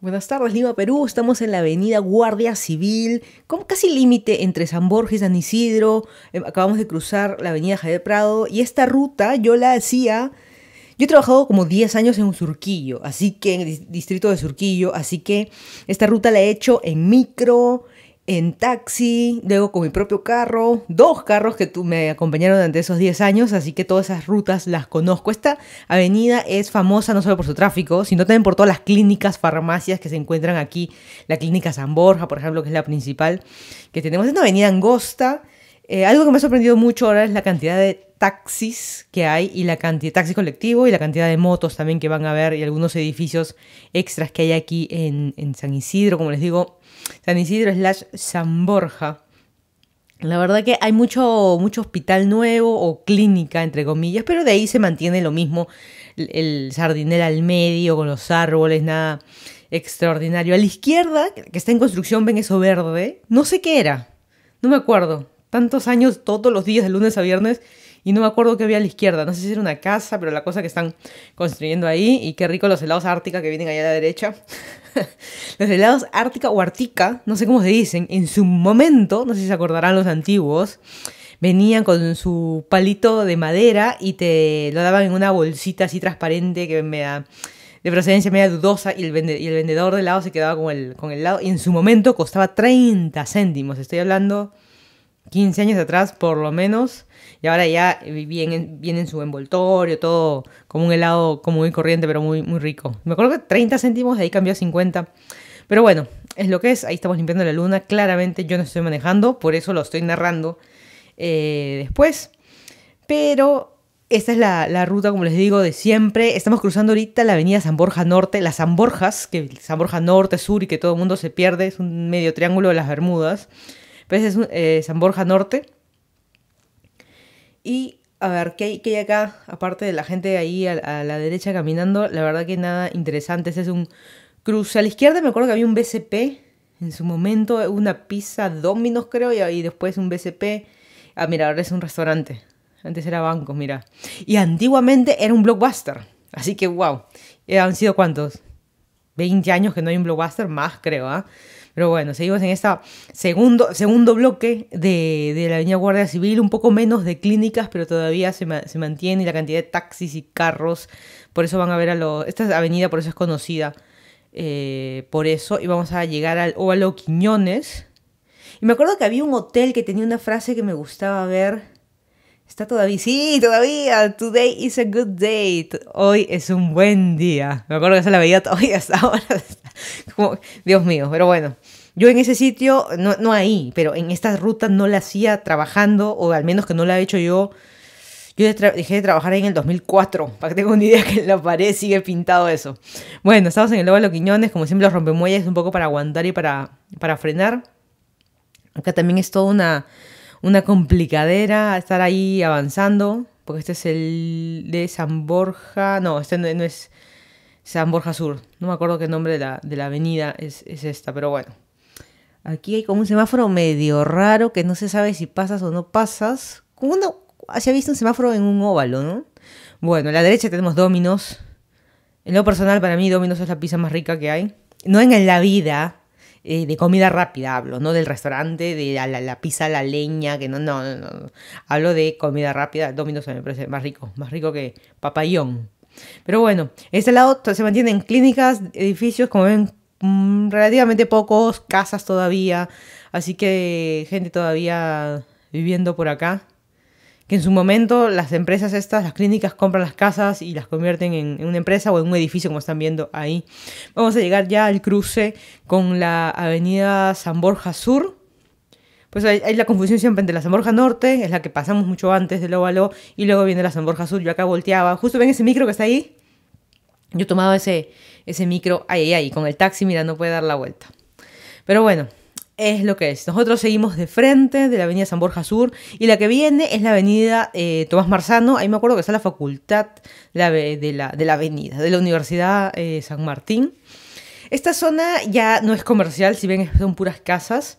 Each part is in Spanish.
Buenas tardes, Lima, Perú. Estamos en la avenida Guardia Civil, como casi límite entre San Borges, San Isidro. Eh, acabamos de cruzar la avenida Javier Prado y esta ruta yo la hacía. Yo he trabajado como 10 años en Surquillo, así que en el distrito de Surquillo, así que esta ruta la he hecho en micro, en taxi, luego con mi propio carro, dos carros que tú me acompañaron durante esos 10 años, así que todas esas rutas las conozco. Esta avenida es famosa no solo por su tráfico, sino también por todas las clínicas, farmacias que se encuentran aquí. La clínica San Borja, por ejemplo, que es la principal que tenemos. Es una avenida angosta, eh, algo que me ha sorprendido mucho ahora es la cantidad de taxis que hay y la cantidad de taxis colectivo y la cantidad de motos también que van a ver y algunos edificios extras que hay aquí en, San Isidro, como les digo, San Isidro slash San Borja. La verdad que hay mucho, mucho hospital nuevo o clínica, entre comillas, pero de ahí se mantiene lo mismo, el, el al medio, con los árboles, nada extraordinario. A la izquierda, que está en construcción, ven eso verde, no sé qué era, no me acuerdo, tantos años todos los días de lunes a viernes y no me acuerdo qué había a la izquierda. No sé si era una casa, pero la cosa que están construyendo ahí. Y qué rico los helados Ártica que vienen allá a la derecha. los helados Ártica o Artica, no sé cómo se dicen, en su momento, no sé si se acordarán los antiguos, venían con su palito de madera y te lo daban en una bolsita así transparente que me da de procedencia media dudosa y el, vendedor de lado se quedaba con el, con el helado y en su momento costaba 30 céntimos. Estoy hablando 15 años atrás por lo menos, y ahora ya viene, en su envoltorio, todo como un helado como muy corriente, pero muy, muy rico. Me acuerdo que 30 céntimos, de ahí cambió a 50. Pero bueno, es lo que es, ahí estamos limpiando la luna, claramente yo no estoy manejando, por eso lo estoy narrando eh, después. Pero esta es la, la, ruta, como les digo, de siempre. Estamos cruzando ahorita la avenida San Borja Norte, las San Borjas, que San Borja Norte, Sur y que todo el mundo se pierde, es un medio triángulo de las Bermudas. Pues es eh, San Borja Norte. Y a ver, ¿qué hay, hay acá? Aparte de la gente ahí a, la derecha caminando, la verdad que nada interesante. Ese es un cruce. A la izquierda me acuerdo que había un BCP en su momento, una pizza Dominos creo, y, después un BCP. Ah, mira, ahora es un restaurante. Antes era banco, mira. Y antiguamente era un blockbuster. Así que, wow. Eh, ¿Han sido cuántos? 20 años que no hay un blockbuster más, creo, ¿ah? Pero bueno, seguimos en este segundo, segundo bloque de, la Avenida Guardia Civil, un poco menos de clínicas, pero todavía se, mantiene la cantidad de taxis y carros. Por eso van a ver a lo... Esta avenida por eso es conocida. Eh, por eso, y vamos a llegar al Óvalo Quiñones. Y me acuerdo que había un hotel que tenía una frase que me gustaba ver. Está todavía, sí, todavía. Today is a good day. Hoy es un buen día. Me acuerdo que esa la veía todavía hasta ahora. Como, Dios mío, pero bueno. Yo en ese sitio, no, no ahí, pero en estas rutas no la hacía trabajando, o al menos que no la he hecho yo. Yo dejé de trabajar ahí en el 2004, para que tenga una idea que la pared sigue pintado eso. Bueno, estamos en el los Quiñones, como siempre los rompemuelles un poco para aguantar y para, para frenar. Acá también es toda una, una complicadera estar ahí avanzando, porque este es el de San Borja, no, este no es... San Borja Sur. No me acuerdo qué nombre de la, de la avenida es, esta, pero bueno. Aquí hay como un semáforo medio raro que no se sabe si pasas o no pasas. Como uno haya visto un semáforo en un óvalo, ¿no? Bueno, a la derecha tenemos Dominos. En lo personal, para mí, Dominos es la pizza más rica que hay. No en la vida, eh, de comida rápida hablo, no del restaurante, de la, pizza a la leña, que no, no, no, no, Hablo de comida rápida, Domino's me parece más rico, más rico que papayón. Pero bueno, este lado se mantienen clínicas, edificios, como ven, mm, relativamente pocos, casas todavía. Así que gente todavía viviendo por acá. Que en su momento las empresas estas, las clínicas, compran las casas y las convierten en, en una empresa o en un edificio, como están viendo ahí. Vamos a llegar ya al cruce con la avenida San Borja Sur pues hay, la confusión siempre entre la Borja Norte, es la que pasamos mucho antes de óvalo, y luego viene la Borja Sur. Yo acá volteaba, justo ven ese micro que está ahí. Yo tomaba ese, ese micro, ahí, ahí, con el taxi, mira, no puede dar la vuelta. Pero bueno, es lo que es. Nosotros seguimos de frente de la avenida San Borja Sur y la que viene es la avenida eh, Tomás Marzano. Ahí me acuerdo que está la facultad de la, de la avenida, de la Universidad eh, San Martín. Esta zona ya no es comercial, si bien son puras casas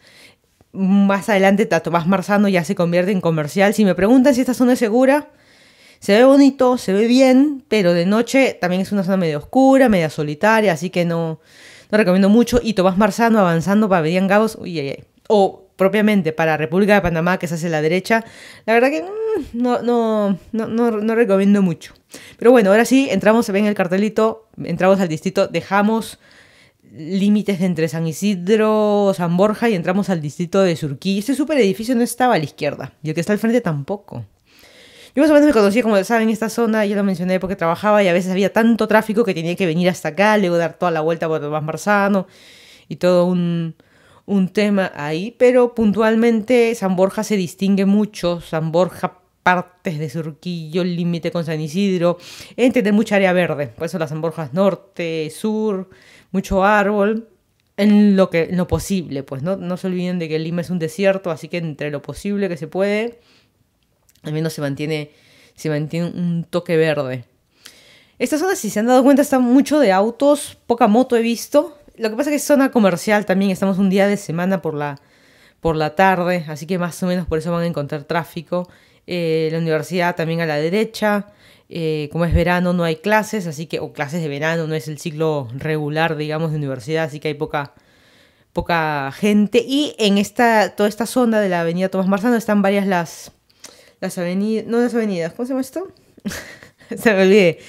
más adelante Tomás Marzano ya se convierte en comercial. Si me preguntan si esta zona es segura, se ve bonito, se ve bien, pero de noche también es una zona medio oscura, media solitaria, así que no, recomiendo mucho. Y Tomás Marzano avanzando para Berian Gabos, o propiamente para República de Panamá, que se hace la derecha, la verdad que mm, no, no, no, recomiendo mucho. Pero bueno, ahora sí, entramos, se ve en el cartelito, entramos al distrito, dejamos límites entre San Isidro, San Borja y entramos al distrito de Surquí. Este super edificio no estaba a la izquierda y el que está al frente tampoco. Yo más o menos me conocía, como saben, esta zona, Yo lo mencioné porque trabajaba y a veces había tanto tráfico que tenía que venir hasta acá, luego dar toda la vuelta por más Marzano y todo un, un tema ahí, pero puntualmente San Borja se distingue mucho. San Borja partes de Surquillo, el límite con San Isidro, entre mucha área verde, por eso las Amborjas norte, sur, mucho árbol, en lo, que, lo posible, pues ¿no? no se olviden de que Lima es un desierto, así que entre lo posible que se puede, al menos se mantiene, se mantiene un toque verde. Esta zona, si se han dado cuenta, está mucho de autos, poca moto he visto. Lo que pasa es que es zona comercial también, estamos un día de semana por la, por la tarde, así que más o menos por eso van a encontrar tráfico eh, la universidad también a la derecha. Eh, como es verano no hay clases, así que, o clases de verano, no es el ciclo regular, digamos, de universidad, así que hay poca, poca gente. Y en esta, toda esta zona de la avenida Tomás Marzano están varias las, las avenidas, no las avenidas, ¿cómo se llama esto? se me olvidé.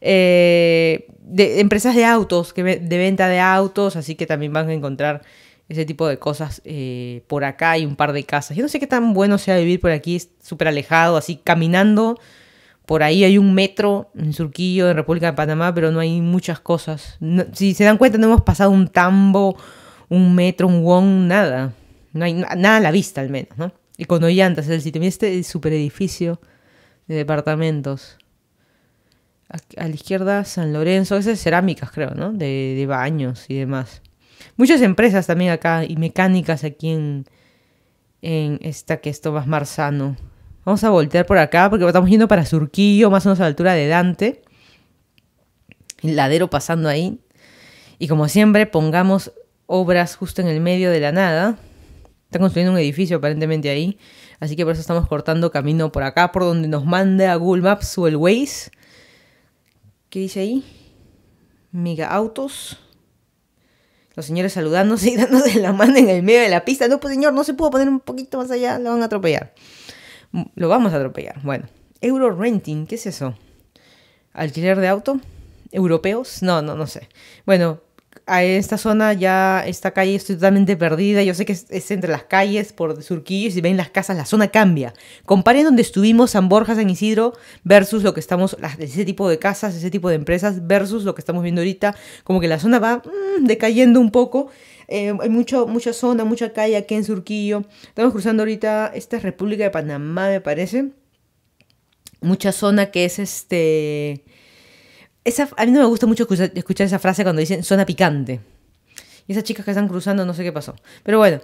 Eh, de empresas de autos, que, de venta de autos, así que también van a encontrar ese tipo de cosas. Eh, por acá hay un par de casas. Yo no sé qué tan bueno sea vivir por aquí, súper alejado, así caminando. Por ahí hay un metro en Surquillo, en República de Panamá, pero no hay muchas cosas. si se dan cuenta, no hemos pasado un tambo, un metro, un won, nada. No hay nada a la vista, al menos, ¿no? Y con Ollantas, el sitio. Mira este super edificio de departamentos. A, la izquierda, San Lorenzo. Esas cerámicas, creo, ¿no? De, de baños y demás. Muchas empresas también acá y mecánicas aquí en, esta que es Tomás Marzano. Vamos a voltear por acá porque estamos yendo para Surquillo, más o menos a la altura de Dante. El ladero pasando ahí. Y como siempre, pongamos obras justo en el medio de la nada. Está construyendo un edificio aparentemente ahí. Así que por eso estamos cortando camino por acá, por donde nos manda Google Maps o el Waze. ¿Qué dice ahí? Mega Autos. Los señores saludándose y dándose la mano en el medio de la pista. No, pues señor, no se pudo poner un poquito más allá, lo van a atropellar. Lo vamos a atropellar. Bueno, Euro Renting, ¿qué es eso? ¿Alquiler de auto? ¿Europeos? No, no, no sé. Bueno, a esta zona ya, esta calle estoy totalmente perdida. Yo sé que es, entre las calles por Surquillo si ven las casas, la zona cambia. Comparen donde estuvimos, San Borja, San Isidro, versus lo que estamos, ese tipo de casas, ese tipo de empresas, versus lo que estamos viendo ahorita. Como que la zona va mm, decayendo un poco. Eh, hay mucho, mucha zona, mucha calle aquí en Surquillo. Estamos cruzando ahorita, esta es República de Panamá, me parece. Mucha zona que es este esa, a mí no me gusta mucho escuchar, esa frase cuando dicen zona picante. Y esas chicas que están cruzando, no sé qué pasó. Pero bueno,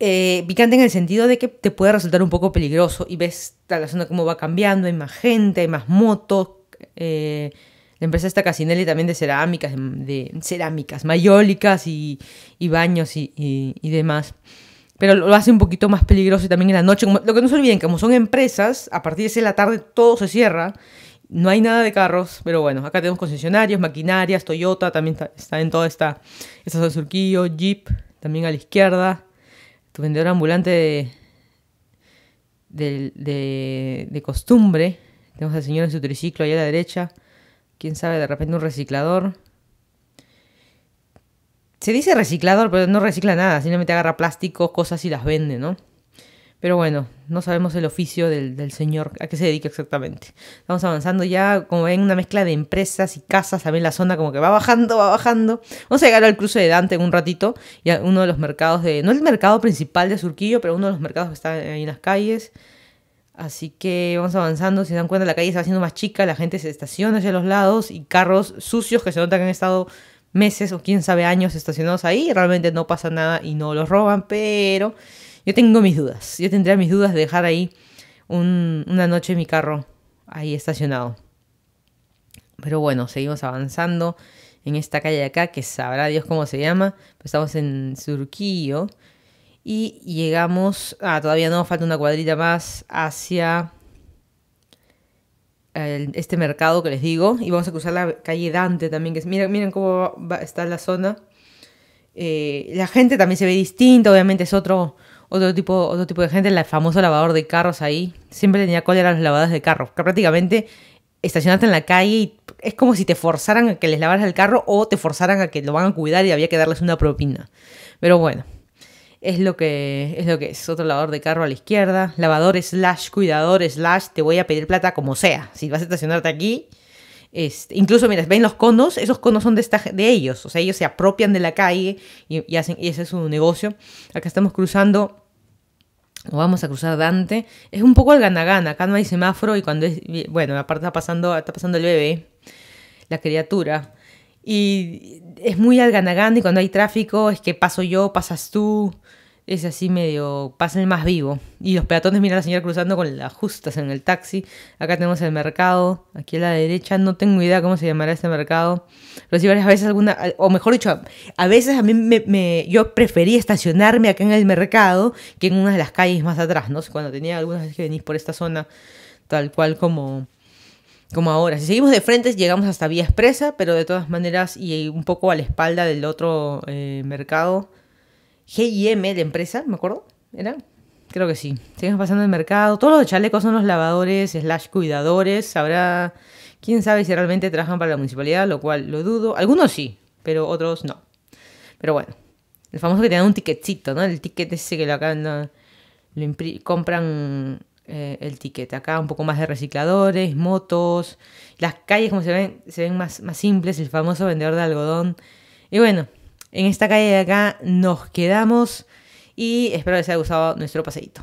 eh, picante en el sentido de que te puede resultar un poco peligroso y ves la zona cómo va cambiando, hay más gente, hay más motos. Eh, la empresa está Casinelli también de cerámicas, de, cerámicas, mayólicas y, baños y, demás. Pero lo hace un poquito más peligroso y también en la noche. lo que no se olviden, como son empresas, a partir de esa de la tarde todo se cierra no hay nada de carros, pero bueno, acá tenemos concesionarios, maquinarias, Toyota, también está, en toda esta, estas son Surquillo, Jeep, también a la izquierda, tu vendedor ambulante de, de, de, costumbre, tenemos al señor en su triciclo allá a la derecha, quién sabe, de repente un reciclador. Se dice reciclador, pero no recicla nada, simplemente agarra plástico, cosas y las vende, ¿no? Pero bueno, no sabemos el oficio del, señor, a qué se dedica exactamente. Vamos avanzando ya, como ven, una mezcla de empresas y casas, también la zona como que va bajando, va bajando. Vamos a llegar al cruce de Dante en un ratito, y a uno de los mercados de, no el mercado principal de Surquillo, pero uno de los mercados que está ahí en las calles. Así que vamos avanzando, si se dan cuenta la calle está haciendo más chica, la gente se estaciona hacia los lados y carros sucios que se nota que han estado meses o quién sabe años estacionados ahí, realmente no pasa nada y no los roban, pero yo tengo mis dudas. Yo tendría mis dudas de dejar ahí una noche mi carro ahí estacionado. Pero bueno, seguimos avanzando en esta calle de acá, que sabrá Dios cómo se llama. Pues estamos en Surquillo. Y llegamos. Ah, todavía no, falta una cuadrita más hacia este mercado que les digo. Y vamos a cruzar la calle Dante también. Que es, miren, miren cómo está la zona. Eh, la gente también se ve distinta, obviamente es otro, otro tipo, otro tipo de gente, el famoso lavador de carros ahí, siempre tenía cola a los lavadores de carros, que prácticamente estacionaste en la calle y es como si te forzaran a que les lavaras el carro o te forzaran a que lo van a cuidar y había que darles una propina. Pero bueno, es lo que es. Lo que es. Otro lavador de carro a la izquierda, lavador slash cuidador slash te voy a pedir plata como sea. Si vas a estacionarte aquí, este, incluso, mira, ven los conos, esos conos son de, ellos, o sea, ellos se apropian de la calle y, hacen, y ese es su negocio. Acá estamos cruzando o vamos a cruzar Dante, es un poco al gana Acá no hay semáforo y cuando es. Bueno, aparte está pasando, está pasando el bebé, la criatura. Y es muy al gana y cuando hay tráfico es que paso yo, pasas tú es así medio, pasen más vivo. Y los peatones miran a la señora cruzando con las justas en el taxi. Acá tenemos el mercado, aquí a la derecha, no tengo idea cómo se llamará este mercado. Pero sí varias veces alguna, o mejor dicho, a veces a mí me, yo prefería estacionarme acá en el mercado que en una de las calles más atrás, ¿no? Cuando tenía algunas veces que venís por esta zona, tal cual como como ahora. Si seguimos de frente llegamos hasta Vía Expresa, pero de todas maneras y un poco a la espalda del otro eh, mercado GIM, la empresa, ¿me acuerdo? ¿Era? Creo que sí. Seguimos pasando el mercado. Todos los chalecos son los lavadores, slash cuidadores. Habrá. Quién sabe si realmente trabajan para la municipalidad, lo cual lo dudo. Algunos sí, pero otros no. Pero bueno. El famoso que te dan un ticketcito, ¿no? El ticket ese que lo acá lo compran eh, el ticket. Acá un poco más de recicladores, motos. Las calles, como se ven, se ven más, más simples. El famoso vendedor de algodón. Y bueno, en esta calle de acá nos quedamos y espero les haya gustado nuestro paseíto.